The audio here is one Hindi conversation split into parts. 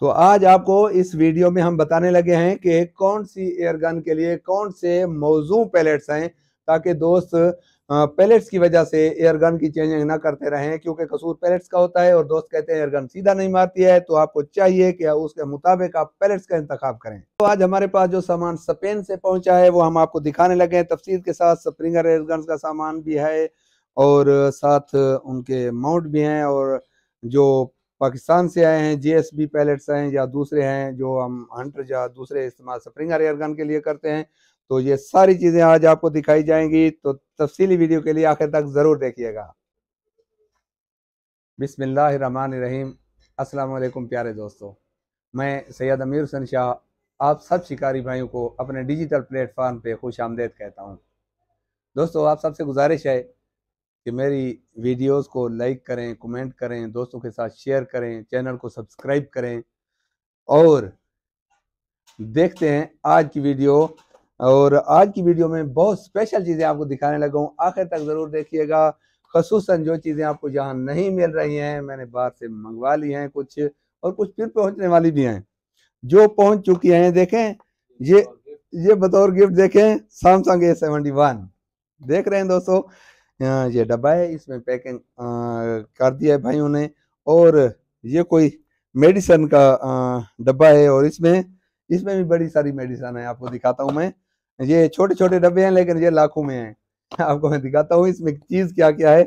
तो आज आपको इस वीडियो में हम बताने लगे हैं कि कौन सी एयरगन के लिए कौन से मौजू पैलेट्स हैं ताकि दोस्त पैलेट्स की वजह से एयरगन की चेंजिंग ना करते रहें क्योंकि कसूर पैलेट्स का होता है और दोस्त कहते हैं एयरगन सीधा नहीं मारती है तो आपको चाहिए कि उसके मुताबिक आप पैलेट्स का इंतखा करें तो आज हमारे पास जो सामान स्पेन से पहुंचा है वो हम आपको दिखाने लगे हैं तफसील के साथ स्प्रिंगर एयरगन का सामान भी है और साथ उनके माउंट भी हैं और जो पाकिस्तान से आए हैं जे पैलेट्स हैं या दूसरे हैं जो हम हंटर या दूसरे इस्तेमाल स्प्रिंग एयर गन के लिए करते हैं तो ये सारी चीज़ें आज आपको दिखाई जाएंगी तो तफसी वीडियो के लिए आखिर तक ज़रूर देखिएगा बिसमीम असलकुम प्यारे दोस्तों मैं सैयद अमीर हुसन शाह आप सब शिकारी भाइयों को अपने डिजिटल प्लेटफॉर्म पे खुश आमदेद कहता हूँ दोस्तों आप सबसे गुजारिश है कि मेरी वीडियोस को लाइक करें कमेंट करें दोस्तों के साथ शेयर करें चैनल को सब्सक्राइब करें और देखते हैं आज की वीडियो और आज की वीडियो में बहुत स्पेशल चीज़ें आपको दिखाने लगा हूँ आखिर तक ज़रूर देखिएगा खसूस जो चीज़ें आपको यहाँ नहीं मिल रही हैं मैंने बाहर से मंगवा ली हैं कुछ और कुछ फिर पहुँचने वाली भी हैं जो पहुँच चुकी हैं देखें ये ये बतौर गिफ्ट देखें सैमसंग ए सेवेंटी वन देख रहे हैं दोस्तों हाँ, ये डब्बा है इसमें पैकिंग कर दिया है भाइयों ने और ये कोई मेडिसन का डब्बा है और इसमें इसमें भी बड़ी सारी मेडिसन है आपको दिखाता हूँ मैं ये छोटे छोटे डब्बे हैं लेकिन ये लाखों में हैं आपको मैं दिखाता हूँ इसमें चीज़ क्या क्या है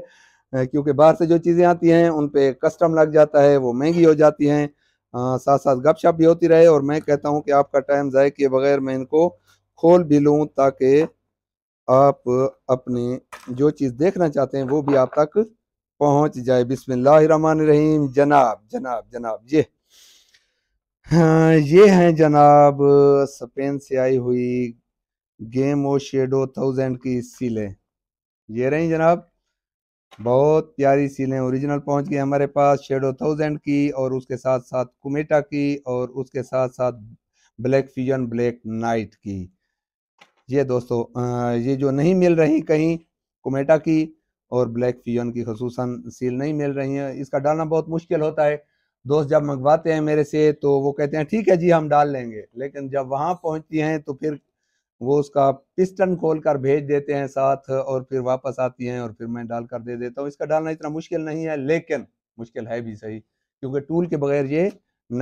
क्योंकि बाहर से जो चीज़ें आती हैं उन पे कस्टम लग जाता है वो महंगी हो जाती हैं साथ साथ गपशप भी होती रहे और मैं कहता हूँ कि आपका टाइम जाए किए बगैर मैं इनको खोल भी लूँ ताकि आप अपने जो चीज़ देखना चाहते हैं वो भी आप तक पहुंच जाए रहीम जनाब जनाब जनाब ये हाँ, ये हैं जनाब स्पेन से आई हुई गेम ओ शेडो थाउजेंड की सीलें ये रही जनाब बहुत प्यारी सीलें ओरिजिनल पहुंच गई हमारे पास शेडो थाउजेंड की और उसके साथ साथ कुमेटा की और उसके साथ साथ ब्लैक फ्यूजन ब्लैक नाइट की ये हाँ दोस्तों ये जो नहीं मिल रही कहीं कोमेटा की और ब्लैक फियन की खसूस सील नहीं मिल रही है इसका डालना बहुत मुश्किल होता है दोस्त जब मंगवाते हैं मेरे से तो वो कहते हैं ठीक है जी हम डाल लेंगे लेकिन जब वहाँ पहुँचती हैं तो फिर वो उसका पिस्टन खोल कर भेज देते हैं साथ और फिर वापस आती हैं और फिर मैं डाल कर दे देता हूँ इसका डालना इतना मुश्किल नहीं है लेकिन मुश्किल है भी सही क्योंकि टूल के बगैर ये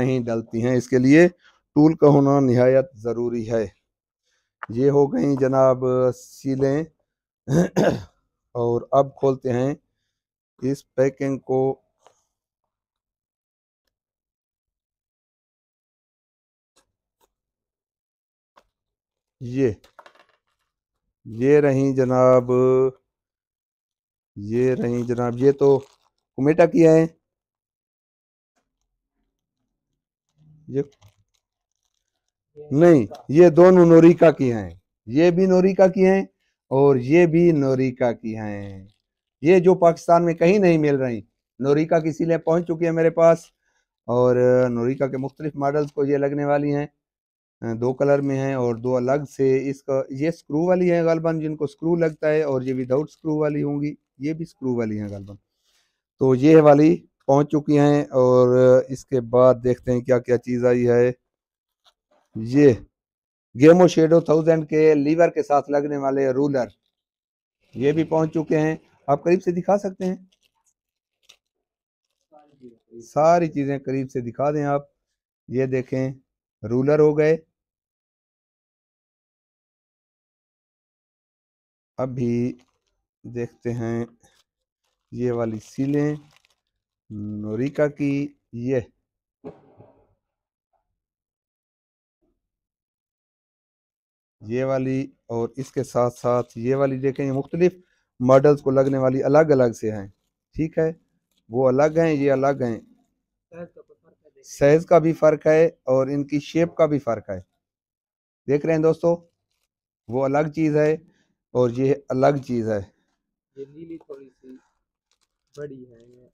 नहीं डलती हैं इसके लिए टूल का होना नहायत ज़रूरी है ये हो गई जनाब सीलें और अब खोलते हैं इस पैकिंग को ये ये रही जनाब ये रही जनाब ये तो कुमेटा की है ये नहीं ये दोनों नोरिका की हैं ये भी नोरिका की हैं और ये भी नोरिका की हैं ये जो पाकिस्तान में कहीं नहीं मिल रही नोरिका की सीलें पहुंच चुकी है मेरे पास और नोरिका के मुख्तलिफ मॉडल्स को ये लगने वाली हैं दो कलर में हैं और दो अलग से इसका ये स्क्रू वाली है गलबन जिनको स्क्रू लगता है और ये विदाउट स्क्रू वाली होंगी ये भी स्क्रू वाली हैं गलबन तो ये वाली पहुंच चुकी हैं और इसके बाद देखते हैं क्या क्या चीज़ आई है ये गेमो शेडो थाउजेंड के लीवर के साथ लगने वाले रूलर ये भी पहुंच चुके हैं आप करीब से दिखा सकते हैं सारी चीज़ें करीब से दिखा दें आप ये देखें रूलर हो गए अभी देखते हैं ये वाली सीलें नोरिका की ये ये वाली और इसके साथ साथ ये वाली देखें ये मुख्तलिफ़ मॉडल्स को लगने वाली अलग अलग से हैं ठीक है वो अलग हैं ये अलग हैं साइज़ का भी फ़र्क है और इनकी शेप का भी फ़र्क है देख रहे हैं दोस्तों वो अलग चीज़ है और ये अलग चीज़ है ये थोड़ी सी बड़ी है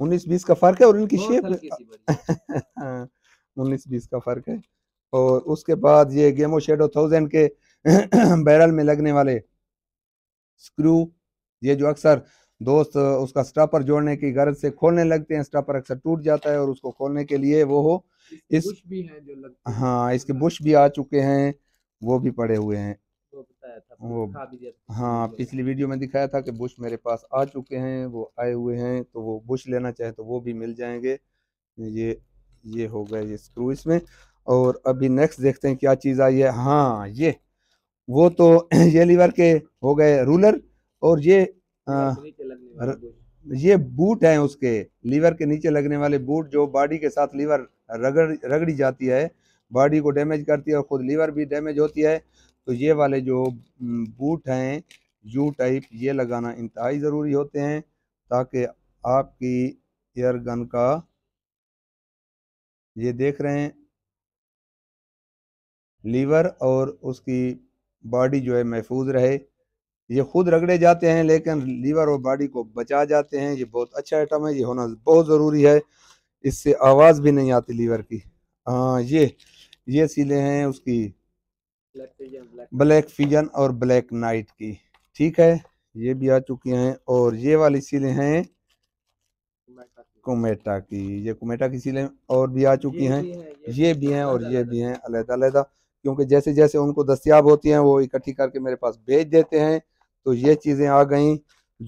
उन्नीस बीस का फ़र्क है और इनकी शेप हाँ, उन्नीस बीस का फ़र्क है और उसके बाद ये गेमो शेडो थाउजेंड के बैरल में लगने वाले स्क्रू ये जो अक्सर दोस्त उसका स्टापर जोड़ने की गरज से खोलने लगते हैं स्टापर अक्सर टूट जाता है और उसको खोलने के लिए वो हो इस बुश भी है जो लगते हाँ इसके बुश भी आ चुके हैं वो भी पड़े हुए हैं वो वो हाँ पिछली वीडियो में दिखाया था कि बुश मेरे पास आ चुके हैं वो आए हुए हैं तो वो बुश लेना चाहे तो वो भी मिल जाएंगे ये ये हो गए ये स्क्रू इसमें और अभी नेक्स्ट देखते हैं क्या चीज़ आई है हाँ ये वो तो ये लीवर के हो गए रूलर और ये आ, हाँ, ये बूट हैं उसके लीवर के नीचे लगने वाले बूट जो बॉडी के साथ लीवर रगड़ रगड़ी जाती है बॉडी को डैमेज करती है और ख़ुद लीवर भी डैमेज होती है तो ये वाले जो बूट हैं यू टाइप ये लगाना इंतहाई ज़रूरी होते हैं ताकि आपकी एयर गन का ये देख रहे हैं लीवर और उसकी बॉडी जो है महफूज रहे ये खुद रगड़े जाते हैं लेकिन लीवर और बॉडी को बचा जाते हैं ये बहुत अच्छा आइटम है ये होना बहुत ज़रूरी है इससे आवाज़ भी नहीं आती लीवर की हाँ ये ये सीले हैं उसकी ब्लैक फिजन ब्लैक, और ब्लैक नाइट की ठीक है ये भी आ चुकी हैं और ये वाली सीले हैं कोमेटा की ये कोमेटा की सीले और भी आ चुकी हैं है, ये भी हैं और ये भी हैं अलहदा अलहदा क्योंकि जैसे जैसे उनको दस्तियाब होती हैं वो इकट्ठी करके मेरे पास भेज देते हैं तो ये चीज़ें आ गई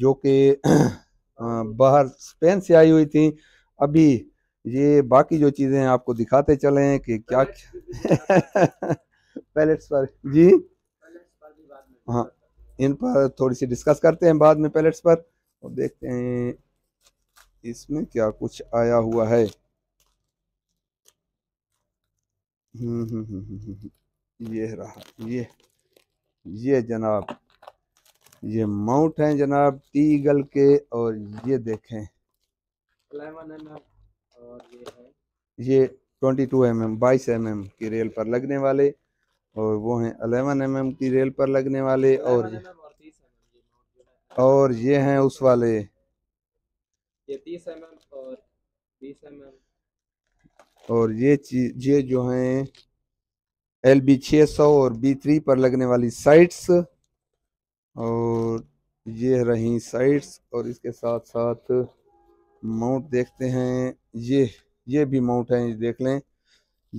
जो कि बाहर स्पेन से आई हुई थी अभी ये बाकी जो चीज़ें हैं आपको दिखाते चले कि कि क्या पैलेट्स पर जी हाँ इन पर थोड़ी सी डिस्कस करते हैं बाद में पैलेट्स पर और देखते हैं इसमें क्या कुछ आया हुआ है हम्म हम्म हम्म हम्म, हम्म, हम्म। ये रहा ये ये जनाब ये माउंट है जनाब टीगल के और ये देखें और ये है ये 22 एम एम बाईस एम एम की रेल पर लगने वाले और वो हैं अलेवन एम एम की रेल पर लगने वाले और ये, और ये हैं उस वाले ये तीस एम एम और बीस एम एम और ये चीज ये जो हैं एल बी छः सौ और बी थ्री पर लगने वाली साइट्स और ये रही साइट्स और इसके साथ साथ माउंट देखते हैं ये ये भी माउंट है ये देख लें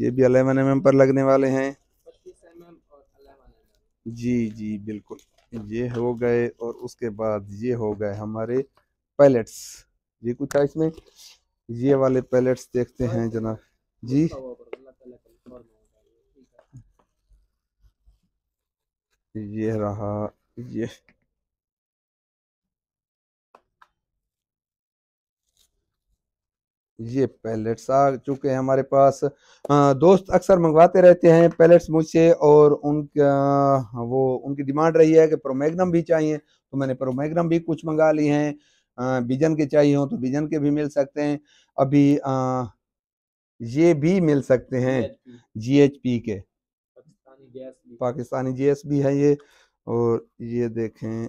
ये भी अलेवन एम पर लगने वाले हैं जी जी बिल्कुल ये हो गए और उसके बाद ये हो गए हमारे पैलेट्स ये कुछ है इसमें ये वाले पैलेट्स देखते हैं जनाब जी हाँ, हाँ, हाँ। ये रहा ये ये पैलेट्स आ चुके हैं हमारे पास दोस्त अक्सर मंगवाते रहते हैं पैलेट्स मुझसे और उनका वो उनकी डिमांड रही है कि प्रोमैग्नम भी चाहिए तो मैंने प्रोमैग्नम भी कुछ मंगा ली हैं बिजन के चाहिए हों तो बिजन के भी मिल सकते हैं अभी आ, ये भी मिल सकते हैं जीएचपी के पाकिस्तानी जीएस भी है ये और ये देखें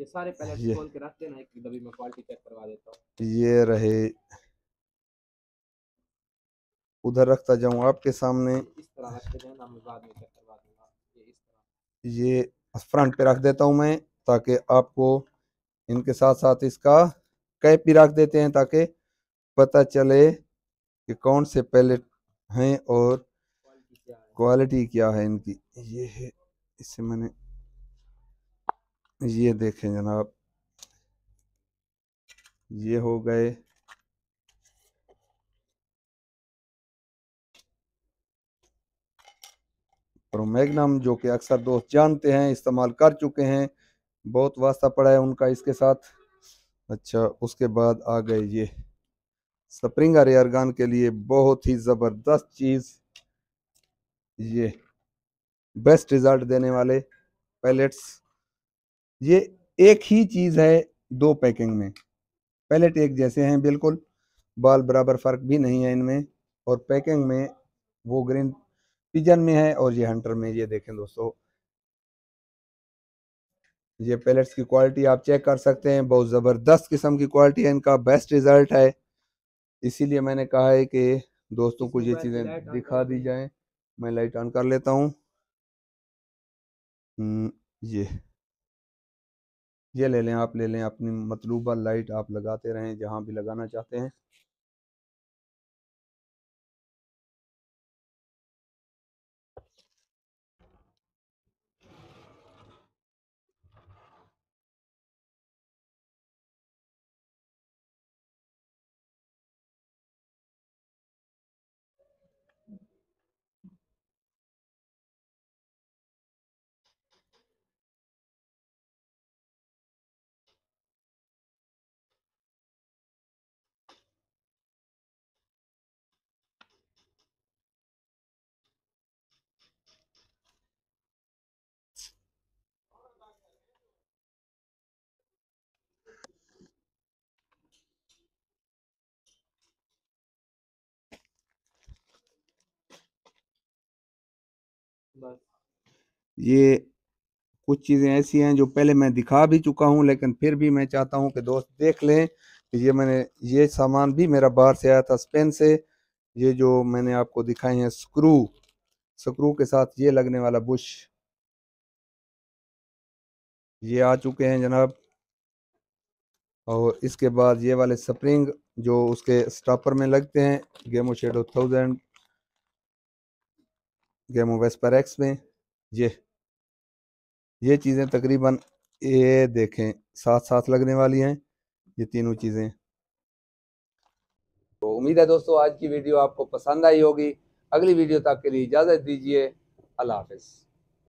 ये सारे पहले ये, के रखते ना एक डब्बी में क्वालिटी चेक करवा देता हूँ ये रहे उधर रखता जाऊं आपके सामने इस तरह रखते हैं ना मैं बाद में चेक करवा दूंगा ये इस तरह ये फ्रंट पे रख देता हूं मैं ताकि आपको इनके साथ साथ इसका कैप भी रख देते हैं ताकि पता चले कि कौन से पैलेट हैं और क्वालिटी क्या है इनकी ये है इससे मैंने ये देखें जनाब ये हो गए प्रोमैग्नम जो कि अक्सर दोस्त जानते हैं इस्तेमाल कर चुके हैं बहुत वास्ता पड़ा है उनका इसके साथ अच्छा उसके बाद आ गए ये स्प्रिंगर एयरगन के लिए बहुत ही ज़बरदस्त चीज़ ये बेस्ट रिजल्ट देने वाले पैलेट्स ये एक ही चीज़ है दो पैकिंग में पैलेट एक जैसे हैं बिल्कुल बाल बराबर फ़र्क भी नहीं है इनमें और पैकिंग में वो ग्रीन पिजन में है और ये हंटर में ये देखें दोस्तों ये पैलेट्स की क्वालिटी आप चेक कर सकते हैं बहुत ज़बरदस्त किस्म की क्वालिटी है इनका बेस्ट रिज़ल्ट है इसीलिए मैंने कहा है कि दोस्तों को ये चीज़ें दिखा दी जाए मैं लाइट ऑन कर लेता हूँ हम्म, ये ये ले लें आप ले लें अपनी मतलूबा लाइट आप लगाते रहें जहाँ भी लगाना चाहते हैं ये कुछ चीज़ें ऐसी हैं जो पहले मैं दिखा भी चुका हूं लेकिन फिर भी मैं चाहता हूं कि दोस्त देख लें कि ये मैंने ये सामान भी मेरा बाहर से आया था स्पेन से ये जो मैंने आपको दिखाए हैं स्क्रू स्क्रू के साथ ये लगने वाला बुश ये आ चुके हैं जनाब और इसके बाद ये वाले स्प्रिंग जो उसके स्टॉपर में लगते हैं Gamo shadow thousand Gamo whisper X में ये ये चीज़ें तकरीबन ये देखें साथ साथ लगने वाली हैं ये तीनों चीज़ें तो उम्मीद है दोस्तों आज की वीडियो आपको पसंद आई होगी अगली वीडियो तक के लिए इजाज़त दीजिए अल्लाह हाफिज़